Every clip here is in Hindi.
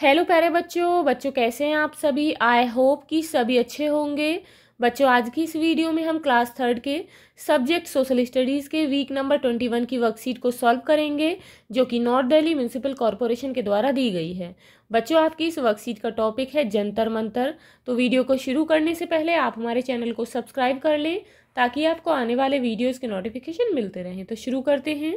हेलो प्यारे बच्चों बच्चों कैसे हैं आप सभी आई होप कि सभी अच्छे होंगे बच्चों आज की इस वीडियो में हम क्लास थर्ड के सब्जेक्ट सोशल स्टडीज़ के वीक नंबर ट्वेंटी वन की वर्कशीट को सॉल्व करेंगे जो कि नॉर्थ दिल्ली म्यूनसिपल कॉरपोरेशन के द्वारा दी गई है बच्चों आपकी इस वर्कशीट का टॉपिक है जंतर मंतर तो वीडियो को शुरू करने से पहले आप हमारे चैनल को सब्सक्राइब कर लें ताकि आपको आने वाले वीडियोज़ के नोटिफिकेशन मिलते रहें तो शुरू करते हैं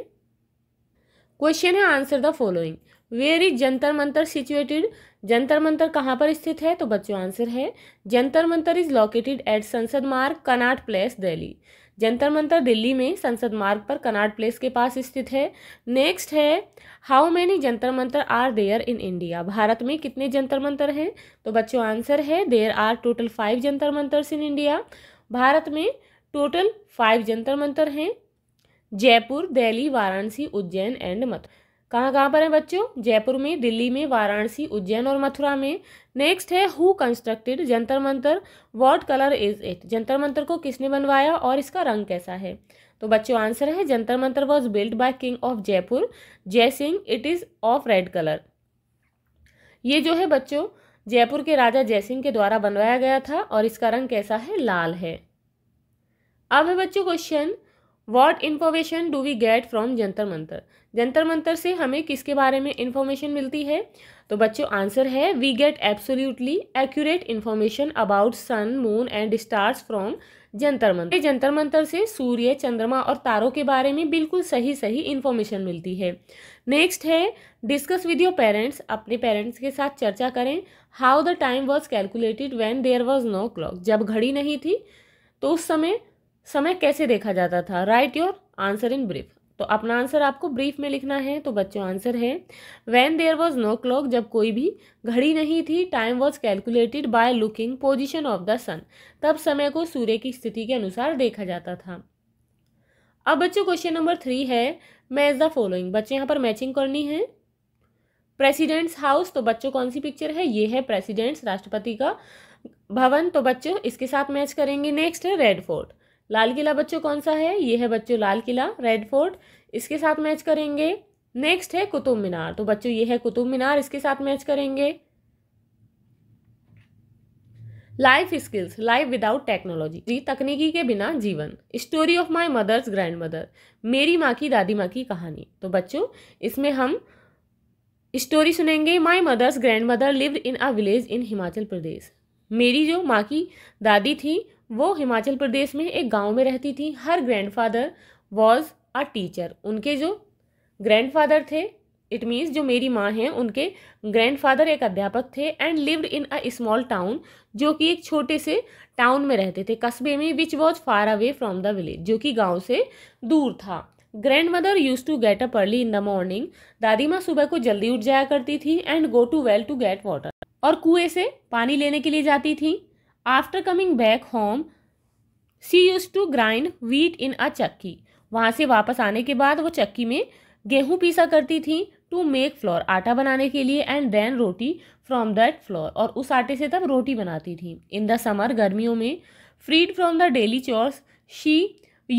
क्वेश्चन है answer the following where is Jantar Mantar situated Jantar Mantar कहाँ पर स्थित है तो बच्चों आंसर है Jantar Mantar is located at Sansad Marg Connaught Place Delhi Jantar Mantar Delhi में संसद मार्ग पर कनाट प्लेस के पास स्थित है नेक्स्ट है how many Jantar Mantar are there in India Bharat में कितने जंतर मंतर हैं तो बच्चों आंसर है there are total five Jantar Mantars in India Bharat में टोटल फाइव जंतर मंतर हैं जयपुर दिल्ली वाराणसी उज्जैन एंड मथुरा कहाँ कहाँ पर है बच्चों जयपुर में दिल्ली में वाराणसी उज्जैन और मथुरा में नेक्स्ट है who constructed Jantar Mantar what colour is it Jantar Mantar को किसने बनवाया और इसका रंग कैसा है तो बच्चों आंसर है Jantar Mantar was build by king of Jaipur Jai Singh it is of red colour ये जो है बच्चों जयपुर के राजा जयसिंह के द्वारा बनवाया गया था और इसका रंग कैसा है लाल है अब है बच्चों question what information do we get from Jantar Mantar Jantar Mantar से हमें किसके बारे में इन्फॉर्मेशन मिलती है तो बच्चों आंसर है we get absolutely accurate information about sun moon and stars from Jantar Mantar Jantar Mantar से सूर्य चंद्रमा और तारों के बारे में बिल्कुल सही सही इन्फॉर्मेशन मिलती है नेक्स्ट है डिस्कस विद योर पेरेंट्स अपने पेरेंट्स के साथ चर्चा करें how the time was calculated when there was no clock जब घड़ी नहीं थी तो उस समय समय कैसे देखा जाता था write your answer in brief तो अपना आंसर आपको ब्रीफ में लिखना है तो बच्चों आंसर है when there was no clock जब कोई भी घड़ी नहीं थी time was calculated by looking position of the sun तब समय को सूर्य की स्थिति के अनुसार देखा जाता था अब बच्चों क्वेश्चन नंबर थ्री है मैच द फॉलोइंग बच्चे यहाँ पर मैचिंग करनी है प्रेसिडेंट्स हाउस तो बच्चों कौन सी पिक्चर है ये है प्रेसिडेंट्स राष्ट्रपति का भवन तो बच्चों इसके साथ मैच करेंगे नेक्स्ट है रेड फोर्ट लाल किला बच्चों कौन सा है ये है बच्चों लाल किला रेड फोर्ट इसके साथ मैच करेंगे नेक्स्ट है कुतुब मीनार तो बच्चों ये है कुतुब मीनार इसके साथ मैच करेंगे life skills life without technology जी तकनीकी के बिना जीवन story of my mother's grand mother मेरी माँ की दादी माँ की कहानी तो बच्चों इसमें हम स्टोरी सुनेंगे my mother's grand mother lived in a village in Himachal Pradesh मेरी जो माँ की दादी थी वो हिमाचल प्रदेश में एक गांव में रहती थी her grandfather was a teacher उनके जो ग्रैंडफादर थे इट मीन्स जो मेरी माँ हैं उनके ग्रैंडफादर एक अध्यापक थे and lived in a small town जो कि एक छोटे से टाउन में रहते थे कस्बे में which was far away from the village जो कि गांव से दूर था grand mother use to get up early in the morning दादी माँ सुबह को जल्दी उठ जाया करती थी and go to well to get water और कुएं से पानी लेने के लिए जाती थी after coming back home she use to grind wheat in a chakki वहाँ से वापस आने के बाद वो चक्की में गेहूँ पीसा करती थी टू मेक फ्लोर आटा बनाने के लिए and then roti from that flour और उस आटे से तब रोटी बनाती थी इन द समर गर्मियों में freed from the daily chores she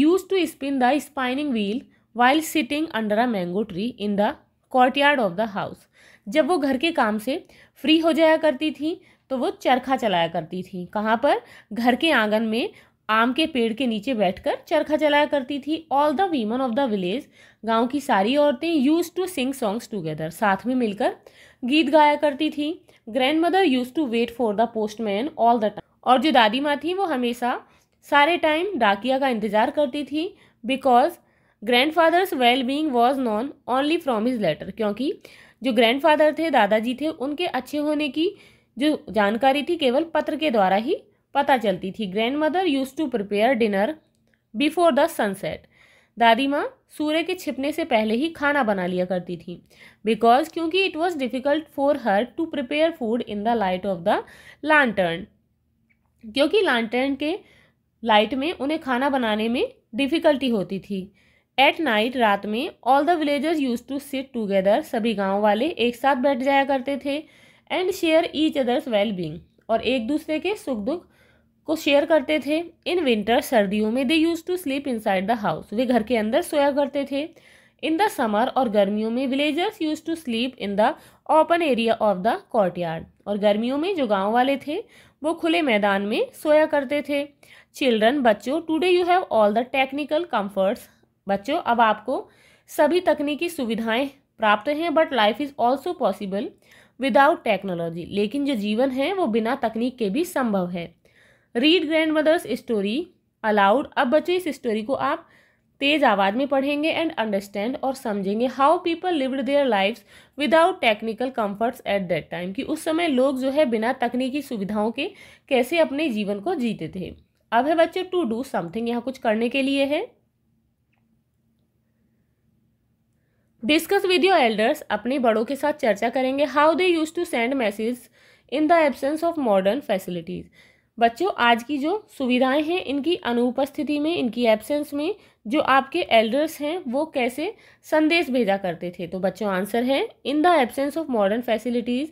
use to spin the spinning wheel while sitting under a mango tree in the courtyard of the house जब वो घर के काम से फ्री हो जाया करती थी तो वो चरखा चलाया करती थी कहाँ पर घर के आंगन में आम के पेड़ के नीचे बैठकर चरखा चलाया करती थी all the women of the village गांव की सारी औरतें use to sing songs together साथ में मिलकर गीत गाया करती थी grand mother use to wait for the postman all the time और जो दादी माँ थी वो हमेशा सारे टाइम डाकिया का इंतज़ार करती थी because grand father's well being was known only from his letter क्योंकि जो ग्रैंड फादर थे दादाजी थे उनके अच्छे होने की जो जानकारी थी केवल पत्र के द्वारा ही पता चलती थी grand mother use to prepare dinner before the sunset दादी माँ सूर्य के छिपने से पहले ही खाना बना लिया करती थी बिकॉज क्योंकि it was difficult for her to prepare food in the light of the lantern क्योंकि लांटर्न के लाइट में उन्हें खाना बनाने में डिफ़िकल्टी होती थी एट नाइट रात में all the villagers use to sit together सभी गांव वाले एक साथ बैठ जाया करते थे and share each others well being और एक दूसरे के सुख दुख को शेयर करते थे इन विंटर सर्दियों में they use to sleep inside the house वे घर के अंदर सोया करते थे इन द समर और गर्मियों में villagers use to sleep in the open area of the yard और गर्मियों में जो गांव वाले थे वो खुले मैदान में सोया करते थे चिल्ड्रन बच्चों today you have all the technical comforts बच्चों अब आपको सभी तकनीकी सुविधाएं प्राप्त हैं but life is also possible without technology लेकिन जो जीवन है वो बिना तकनीक के भी संभव है read grand mother's story aloud अब बच्चे इस स्टोरी को आप तेज आवाज में पढ़ेंगे एंड अंडरस्टैंड और समझेंगे how people lived their lives without technical comforts at that time कि उस समय लोग जो है बिना तकनीकी सुविधाओं के कैसे अपने जीवन को जीते थे अब है बच्चे टू डू समथिंग यहाँ कुछ करने के लिए है डिस्कस विद योर एल्डर्स अपने बड़ों के साथ चर्चा करेंगे how they use to send message in the absence of modern facilities बच्चों आज की जो सुविधाएं हैं इनकी अनुपस्थिति में इनकी एब्सेंस में जो आपके एल्डर्स हैं वो कैसे संदेश भेजा करते थे तो बच्चों आंसर है in the absence of modern facilities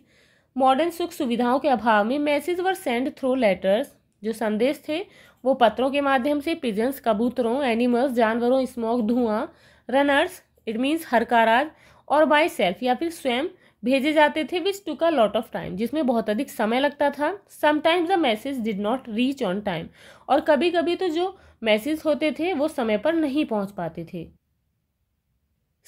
modern सुख सुविधाओं के अभाव में message were send through letters जो संदेश थे वो पत्रों के माध्यम से पिजन्स कबूतरों एनिमल्स जानवरों स्मोक धुआं रनर्स इट मीन्स हर काराज और बाई सेल्फ या फिर स्वयं भेजे जाते थे which took a lot of time जिसमें बहुत अधिक समय लगता था sometimes the message did not reach on time और कभी कभी तो जो मैसेज होते थे वो समय पर नहीं पहुंच पाते थे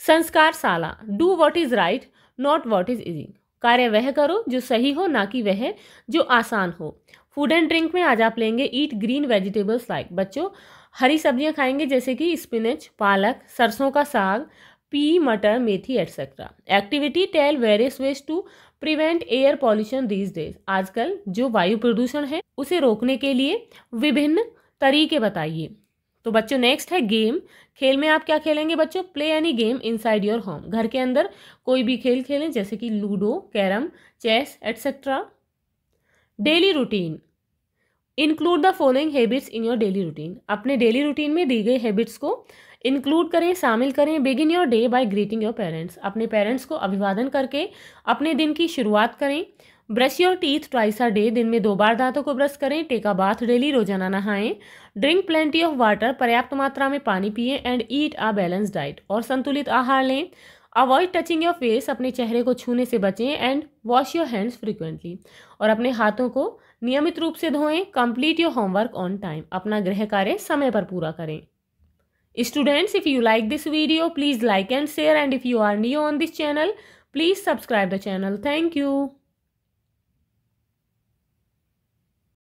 संस्कार साला do what is right not what is easy कार्य वह करो जो सही हो ना कि वह जो आसान हो फूड एंड ड्रिंक में आज आप लेंगे ईट ग्रीन वेजिटेबल्स लाइक बच्चों हरी सब्जियां खाएंगे जैसे कि स्पिनच पालक सरसों का साग पी मटर मेथी etcetera activity tell various ways to prevent air pollution these days आजकल जो वायु प्रदूषण है उसे रोकने के लिए विभिन्न तरीके बताइए तो बच्चों नेक्स्ट है गेम खेल में आप क्या खेलेंगे बच्चों play any game inside your home घर के अंदर कोई भी खेल खेलें जैसे कि ludo carrom chess etcetera daily routine include the following habits in your daily routine अपने डेली रूटीन में दी गई हैबिट्स को इंक्लूड करें शामिल करें begin your day by greeting your parents अपने पेरेंट्स को अभिवादन करके अपने दिन की शुरुआत करें brush your teeth twice a day दिन में दो बार दांतों को ब्रश करें टेक अ बाथ डेली रोजाना नहाएं ड्रिंक प्लेंटी ऑफ वाटर पर्याप्त मात्रा में पानी पिए and eat a balance diet और संतुलित आहार लें अवॉइड टचिंग योर फेस अपने चेहरे को छूने से बचें and wash your hands frequently और अपने हाथों को नियमित रूप से धोएं complete your homework on time अपना गृह कार्य समय पर पूरा करें students if you like this video please like and share and if you are new on this channel please subscribe the channel thank you